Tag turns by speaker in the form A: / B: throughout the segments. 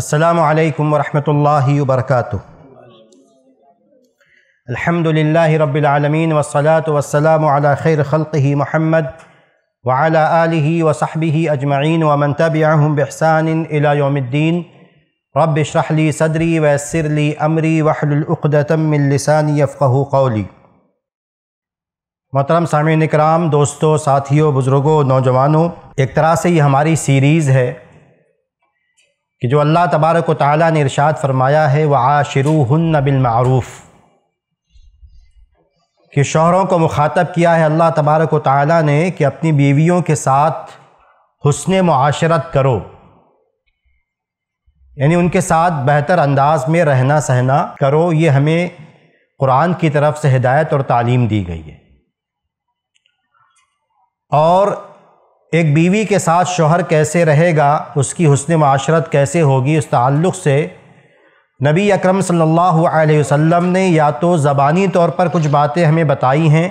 A: असलकम वरहमल वर्क अलहमदिल्ला रबालमीन वसलात वसलाम खैर खल महमद वाल आलि वसाहबी अजमाइन वमन तबियाम बहसान इलायोमद्दीन रबशरली सदरी वसरली अमरी वहलुलतमिलसानी यफ़ू कौली मोहतरम सामिन कराम दोस्तों साथियों बुज़ुर्गों नौजवानों एक तरह से ये हमारी सीरीज़ है कि जो अल्लाह तबारक ताली ने इरशाद फरमाया है वह आशरू हन बिलमूफ़ कि शोहरों को मुखातब किया है अल्लाह तबारक ताली ने कि अपनी बीवियों के साथ हसन माशरत करो यानी उनके साथ बेहतर अंदाज में रहना सहना करो ये हमें कुरान की तरफ से हिदायत और तालीम दी गई है और एक बीवी के साथ शोहर कैसे रहेगा उसकी हसन माशरत कैसे होगी उस ताल्लुक़ से नबी अकरम सल्लल्लाहु अलैहि वसल्लम ने या तो ज़बानी तौर पर कुछ बातें हमें बताई हैं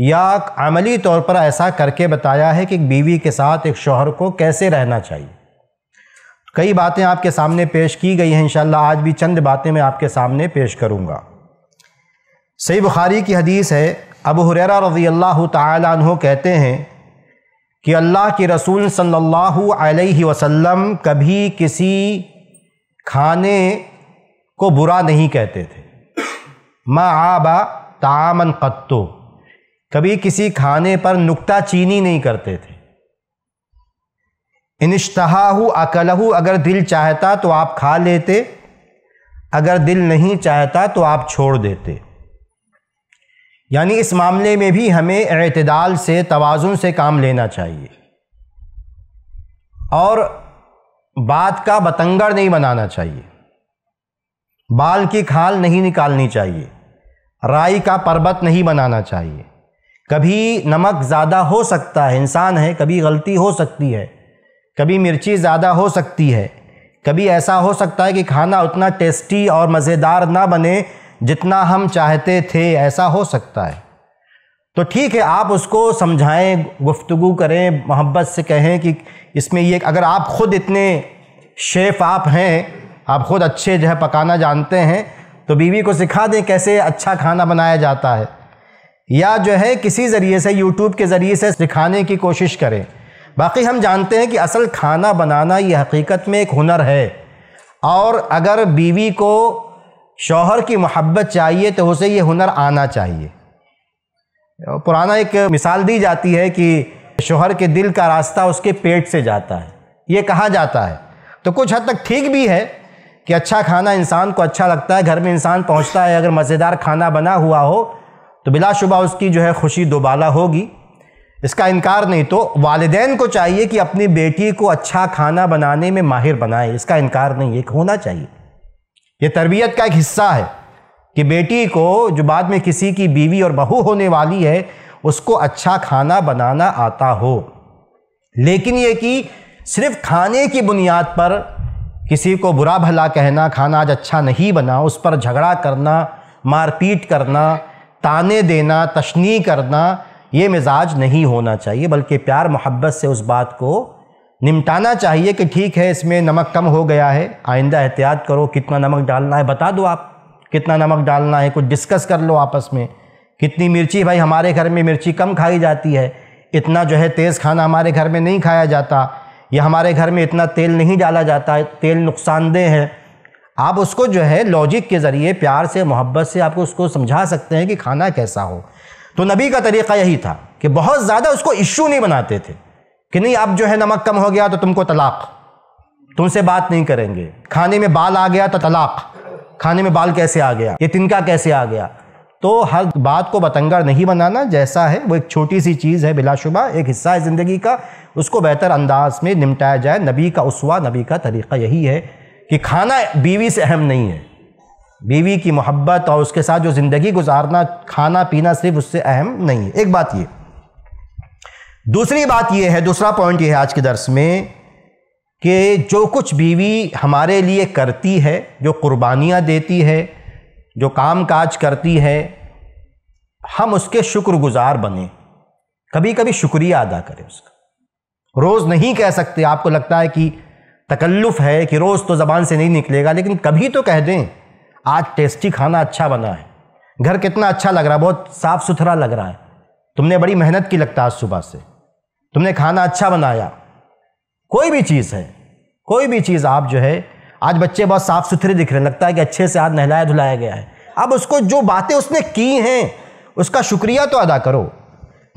A: या अमली तौर पर ऐसा करके बताया है कि एक बीवी के साथ एक शोहर को कैसे रहना चाहिए कई बातें आपके सामने पेश की गई हैं इन आज भी चंद बातें मैं आपके सामने पेश करूँगा सही बुखारी की हदीस है अब हुररा रज़ी अल्लाह तहों कहते हैं कि अल्लाह के रसूल सल्लल्लाहु अलैहि वसल्लम कभी किसी खाने को बुरा नहीं कहते थे आबा तामन कत्तो कभी किसी खाने पर नुकता चीनी नहीं करते थे इनश्तहाहु अकलहु अगर दिल चाहता तो आप खा लेते अगर दिल नहीं चाहता तो आप छोड़ देते यानी इस मामले में भी हमें अतदाल से तोज़ुन से काम लेना चाहिए और बात का बतंगड़ नहीं बनाना चाहिए बाल की खाल नहीं निकालनी चाहिए राई का पर्वत नहीं बनाना चाहिए कभी नमक ज़्यादा हो सकता है इंसान है कभी गलती हो सकती है कभी मिर्ची ज़्यादा हो सकती है कभी ऐसा हो सकता है कि खाना उतना टेस्टी और मज़ेदार ना बने जितना हम चाहते थे ऐसा हो सकता है तो ठीक है आप उसको समझाएं गुफ्तगु करें मोहब्बत से कहें कि इसमें ये अगर आप ख़ुद इतने शेफ़ आप हैं आप ख़ुद अच्छे जो है पकाना जानते हैं तो बीवी को सिखा दें कैसे अच्छा खाना बनाया जाता है या जो है किसी ज़रिए से यूट्यूब के ज़रिए से सिखाने की कोशिश करें बाकी हम जानते हैं कि असल खाना बनाना ये हकीकत में एक हुनर है और अगर बीवी को शौहर की मोहब्बत चाहिए तो उसे ये हुनर आना चाहिए पुराना एक मिसाल दी जाती है कि शोहर के दिल का रास्ता उसके पेट से जाता है ये कहा जाता है तो कुछ हद तक ठीक भी है कि अच्छा खाना इंसान को अच्छा लगता है घर में इंसान पहुंचता है अगर मज़ेदार खाना बना हुआ हो तो बिलाशुबा उसकी जो है खुशी दोबाला होगी इसका इनकार नहीं तो वालदेन को चाहिए कि अपनी बेटी को अच्छा खाना बनाने में माहिर बनाए इसका इनकार नहीं एक होना चाहिए ये तरबियत का एक हिस्सा है कि बेटी को जो बाद में किसी की बीवी और बहू होने वाली है उसको अच्छा खाना बनाना आता हो लेकिन ये कि सिर्फ खाने की बुनियाद पर किसी को बुरा भला कहना खाना आज अच्छा नहीं बना उस पर झगड़ा करना मारपीट करना ताने देना तशनी करना ये मिजाज नहीं होना चाहिए बल्कि प्यार मोहब्बत से उस बात को निमटाना चाहिए कि ठीक है इसमें नमक कम हो गया है आइंदा एहतियात करो कितना नमक डालना है बता दो आप कितना नमक डालना है कुछ डिस्कस कर लो आपस में कितनी मिर्ची भाई हमारे घर में मिर्ची कम खाई जाती है इतना जो है तेज़ खाना हमारे घर में नहीं खाया जाता या हमारे घर में इतना तेल नहीं डाला जाता तेल नुकसानदेह है आप उसको जो है लॉजिक के ज़रिए प्यार से मोहब्बत से आपको उसको समझा सकते हैं कि खाना कैसा हो तो नबी का तरीक़ा यही था कि बहुत ज़्यादा उसको इश्यू नहीं बनाते थे कि नहीं अब जो है नमक कम हो गया तो तुमको तलाक तुमसे बात नहीं करेंगे खाने में बाल आ गया तो तलाक खाने में बाल कैसे आ गया ये तिनका कैसे आ गया तो हर बात को बतंगर नहीं बनाना जैसा है वो एक छोटी सी चीज़ है बिलाशुबा एक हिस्सा है ज़िंदगी का उसको बेहतर अंदाज में निपटाया जाए नबी का उसवा नबी का तरीक़ा यही है कि खाना बीवी से अहम नहीं है बीवी की मोहब्बत और उसके साथ जो ज़िंदगी गुजारना खाना पीना सिर्फ उससे अहम नहीं है एक बात ये दूसरी बात यह है दूसरा पॉइंट यह है आज के दर्श में कि जो कुछ बीवी हमारे लिए करती है जो कुर्बानियाँ देती है जो काम काज करती है हम उसके शुक्रगुजार बने कभी कभी शुक्रिया अदा करें उसका रोज़ नहीं कह सकते आपको लगता है कि तकल्लुफ़ है कि रोज़ तो ज़बान से नहीं निकलेगा लेकिन कभी तो कह दें आज टेस्टी खाना अच्छा बना है घर कितना अच्छा लग रहा है बहुत साफ़ सुथरा लग रहा है तुमने बड़ी मेहनत की लगता है आज सुबह से तुमने खाना अच्छा बनाया कोई भी चीज़ है कोई भी चीज़ आप जो है आज बच्चे बहुत साफ़ सुथरे दिख रहे हैं लगता है कि अच्छे से हाथ नहलाया धुलाया गया है अब उसको जो बातें उसने की हैं उसका शुक्रिया तो अदा करो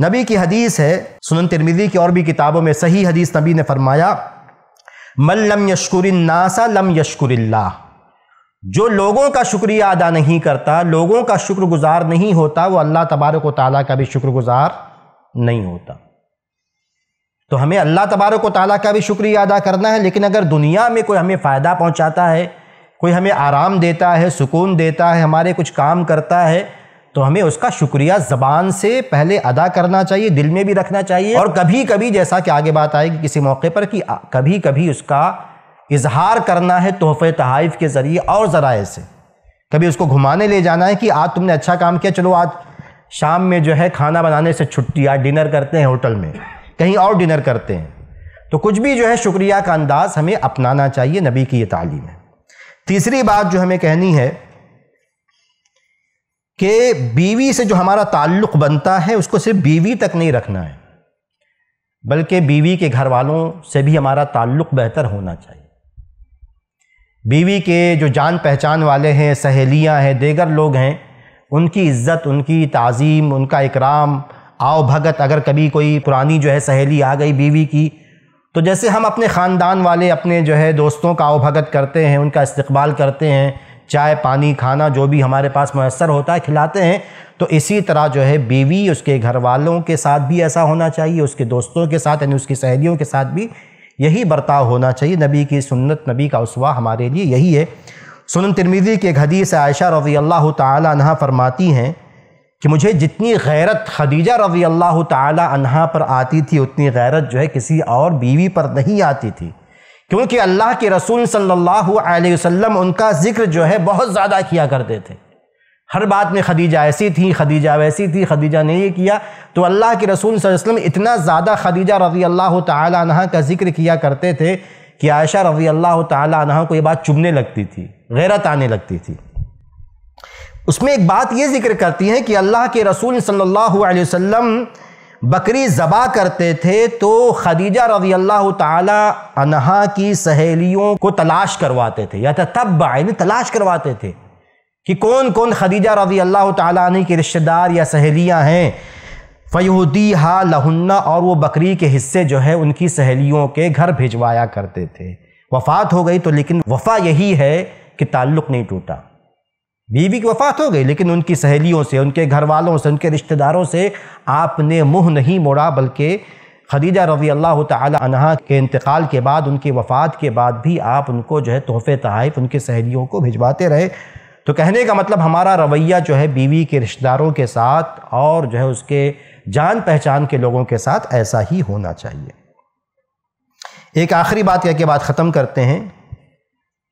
A: नबी की हदीस है सुनन तिरमिदी की और भी किताबों में सही हदीस नबी ने फरमाया मल लम नासा लम यशकुरल्ला जो लोगों का शुक्रिया अदा नहीं करता लोगों का शुक्रगुजार नहीं होता वो अल्लाह तबारक ताली का भी शुक्रगुजार नहीं होता तो हमें अल्लाह तबारक व ताली का भी शुक्रिया अदा करना है लेकिन अगर दुनिया में कोई हमें फ़ायदा पहुँचाता है कोई हमें आराम देता है सुकून देता है हमारे कुछ काम करता है तो हमें उसका शुक्रिया ज़बान से पहले अदा करना चाहिए दिल में भी रखना चाहिए और कभी कभी जैसा कि आगे बात आएगी किसी मौके पर कि कभी कभी उसका इजहार करना है तोहफ़े तहाइफ़ के ज़रिए और ज़राए से कभी उसको घुमाने ले जाना है कि आज तुमने अच्छा काम किया चलो आज शाम में जो है खाना बनाने से छुट्टी आज डिनर करते हैं होटल में कहीं और डिनर करते हैं तो कुछ भी जो है शुक्रिया का अंदाज हमें अपनाना चाहिए नबी की यह तालीम है तीसरी बात जो हमें कहनी है कि बीवी से जो हमारा ताल्लुक बनता है उसको सिर्फ बीवी तक नहीं रखना है बल्कि बीवी के घर वालों से भी हमारा ताल्लुक बेहतर होना चाहिए बीवी के जो जान पहचान वाले हैं सहेलियां हैं देगर लोग हैं उनकी इज्जत उनकी तज़ीम उनका इकराम आओ भगत अगर कभी कोई पुरानी जो है सहेली आ गई बीवी की तो जैसे हम अपने ख़ानदान वाले अपने जो है दोस्तों का आओ भगत करते हैं उनका इस्तबाल करते हैं चाय पानी खाना जो भी हमारे पास मैसर होता है खिलाते हैं तो इसी तरह जो है बीवी उसके घर वालों के साथ भी ऐसा होना चाहिए उसके दोस्तों के साथ यानी उसकी सहेलियों के साथ भी यही बर्ताव होना चाहिए नबी की सुन्नत नबी का उसवा हमारे लिए यही है सुन तिरमिज़ी के घदी से आयशा रज़ी अल्लाह तहा फरमाती हैं कि मुझे जितनी गैरत खदीजा रजी अल्लाह तहा पर आती थी उतनी गैरत जो है किसी और बीवी पर नहीं आती थी क्योंकि अल्लाह के रसूल सल्लल्लाहु अलैहि वसल्लम उनका ज़िक्र जो है बहुत ज़्यादा किया करते थे हर बात में खदीजा ऐसी थी खदीजा वैसी थी खदीजा ने ये किया तो अल्लाह के रसूल वसल्लम इतना ज़्यादा खदीजा रजी अल्लाह तह का ज़िक्र किया करते थे कि आयशा रजी अल्लाह तह को ये बात चुभने लगती थी गैरत आने लगती थी उसमें एक बात ये जिक्र करती है कि अल्लाह के रसूल सल्लल्लाहु अलैहि वसल्लम बकरी ज़बा करते थे तो खदीजा रवी अल्लाह तहा की सहेलियों को तलाश करवाते थे या तब यानी तलाश करवाते थे कि कौन कौन खदीजा रवी अल्लाह तीन के रिश्तेदार या सहेलियाँ हैं फ़यूदी हा लहुन्ना और वो बकरी के हिस्से जो है उनकी सहेलियों के घर भिजवाया करते थे वफ़ात हो गई तो लेकिन वफ़ा यही है कि ताल्लुक़ नहीं टूटा बीवी की वफात हो गई लेकिन उनकी सहेलियों से उनके घर वालों से उनके रिश्तेदारों से आपने मुँह नहीं मोड़ा बल्कि खदीजा रवी अल्लाह तहा के इंतकाल के बाद उनकी वफ़ात के बाद भी आप उनको जो है तोहफ़े तहफ़ उनकी सहेलियों को भिजवाते रहे तो कहने का मतलब हमारा रवैया जो है बीवी के रिश्तेदारों के साथ और जो है उसके जान पहचान के लोगों के साथ ऐसा ही होना चाहिए एक आखिरी बात कह के बाद ख़त्म करते हैं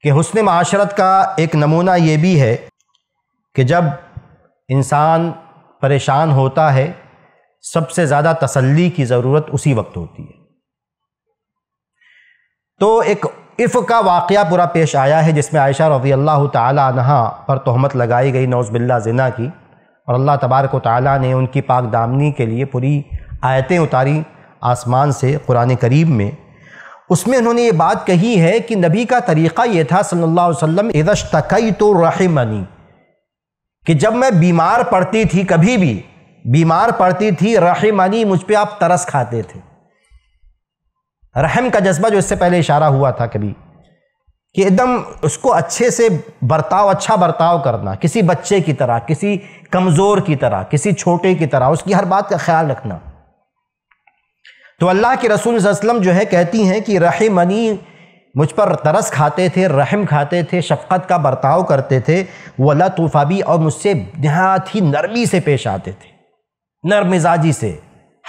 A: कि हसन माशरत का एक नमूना ये भी है कि जब इंसान परेशान होता है सबसे ज़्यादा तसल्ली की ज़रूरत उसी वक्त होती है तो एक इफ़ का वाक़ पूरा पेश आया है जिसमें आयशा रजी अल्लाह तहा पर तोहमत लगाई गई नौज़बिल्ला जना की और अल्लाह तबारक ताली ने उनकी पाक दामनी के लिए पूरी आयतें उतारी आसमान से कुरान करीब में उसमें उन्होंने ये बात कही है कि नबी का तरीक़ा ये था सल्लल्लाहु अलैहि वसल्लम इज़ तकई तो रहमनी कि जब मैं बीमार पड़ती थी कभी भी बीमार पड़ती थी रहमनी मुझ पर आप तरस खाते थे रहम का जज्बा जो इससे पहले इशारा हुआ था कभी कि एकदम उसको अच्छे से बर्ताव अच्छा बर्ताव करना किसी बच्चे की तरह किसी कमज़ोर की तरह किसी छोटे की तरह उसकी हर बात का ख्याल रखना तो अल्लाह के रसूल जो है कहती हैं कि रहमनी मुझ पर तरस खाते थे रहम खाते थे शफ़क़त का बर्ताव करते थे वो तूफ़ा भी और मुझसे नहात ही नरमी से पेश आते थे नरम मिजाजी से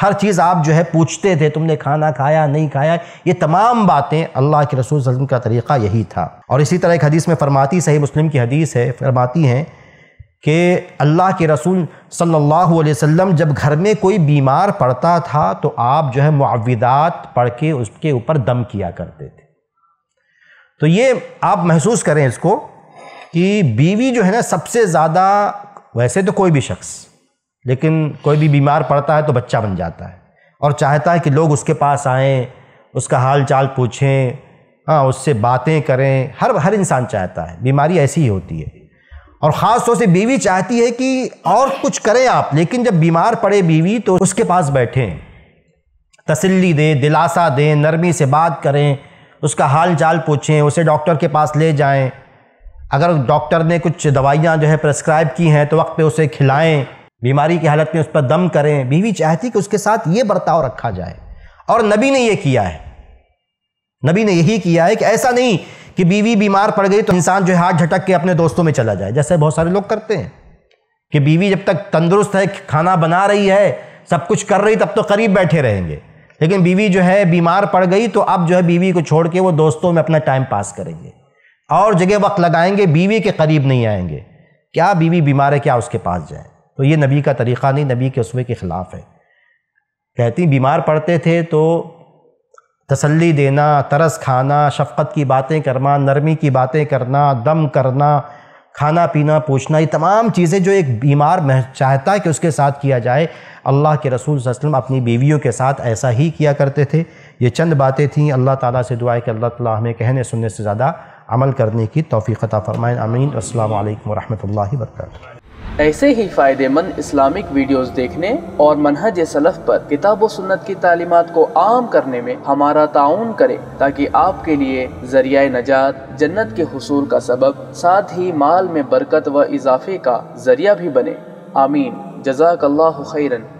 A: हर चीज़ आप जो है पूछते थे तुमने खाना खाया नहीं खाया ये तमाम बातें अल्लाह के रसूल वसम का तरीक़ा यही था और इसी तरह एक हदीस में फरमाती सही मुस्लिम की हदीस है फरमाती हैं कि अल्लाह के रसूल सल्लल्लाहु अलैहि वसल्लम जब घर में कोई बीमार पड़ता था तो आप जो है मुआविदात पढ़ के उसके ऊपर दम किया करते थे तो ये आप महसूस करें इसको कि बीवी जो है ना सबसे ज़्यादा वैसे तो कोई भी शख्स लेकिन कोई भी बीमार पड़ता है तो बच्चा बन जाता है और चाहता है कि लोग उसके पास आएँ उसका हाल चाल पूछें हाँ उससे बातें करें हर हर इंसान चाहता है बीमारी ऐसी ही होती है और ख़ास तौर से बीवी चाहती है कि और कुछ करें आप लेकिन जब बीमार पड़े बीवी तो उसके पास बैठें तसल्ली दें दिलासा दें नरमी से बात करें उसका हाल चाल पूछें उसे डॉक्टर के पास ले जाएं अगर डॉक्टर ने कुछ दवाइयाँ जो है प्रेस्क्राइब की हैं तो वक्त पे उसे खिलाएं बीमारी की हालत में उस पर दम करें बीवी चाहती कि उसके साथ ये बर्ताव रखा जाए और नबी ने यह किया है नबी ने यही किया है कि ऐसा नहीं कि बीवी बीमार पड़ गई तो इंसान जो है हाथ झटक के अपने दोस्तों में चला जाए जैसे बहुत सारे लोग करते हैं कि बीवी जब तक तंदुरुस्त है खाना बना रही है सब कुछ कर रही तब तो करीब बैठे रहेंगे लेकिन बीवी जो है बीमार पड़ गई तो अब जो है बीवी को छोड़ के वो दोस्तों में अपना टाइम पास करेंगे और जगह वक्त लगाएंगे बीवी के करीब नहीं आएंगे क्या बीवी बीमार है क्या उसके पास जाए तो ये नबी का तरीक़ा नहीं नबी के उसमें के ख़िलाफ़ है कहती बीमार पड़ते थे तो तसल्ली देना तरस खाना शफ़त की बातें करना नरमी की बातें करना दम करना खाना पीना पूछना ये तमाम चीज़ें जो एक बीमार चाहता है कि उसके साथ किया जाए अल्लाह के रसूल वसलम अपनी बीवियों के साथ ऐसा ही किया करते थे ये चंद बातें थीं अल्लाह ताला से दुआ कि अल्लाह ताला हमें कहने सुनने से ज़्यादा अमल करने की तोफ़ीक़ता फ़रमाएँ अमीन अल्लाम वरहमल वर्क ऐसे ही फ़ायदेमंद इस्लामिक वीडियोस देखने और मनहज सलफ़ पर किताब व सुन्नत की तालीमत को आम करने में हमारा ताउन करें ताकि आपके लिए जरिया नजात जन्नत के हसूल का सबब साथ ही माल में बरकत व इजाफे का जरिया भी बने आमीन अल्लाह खैरन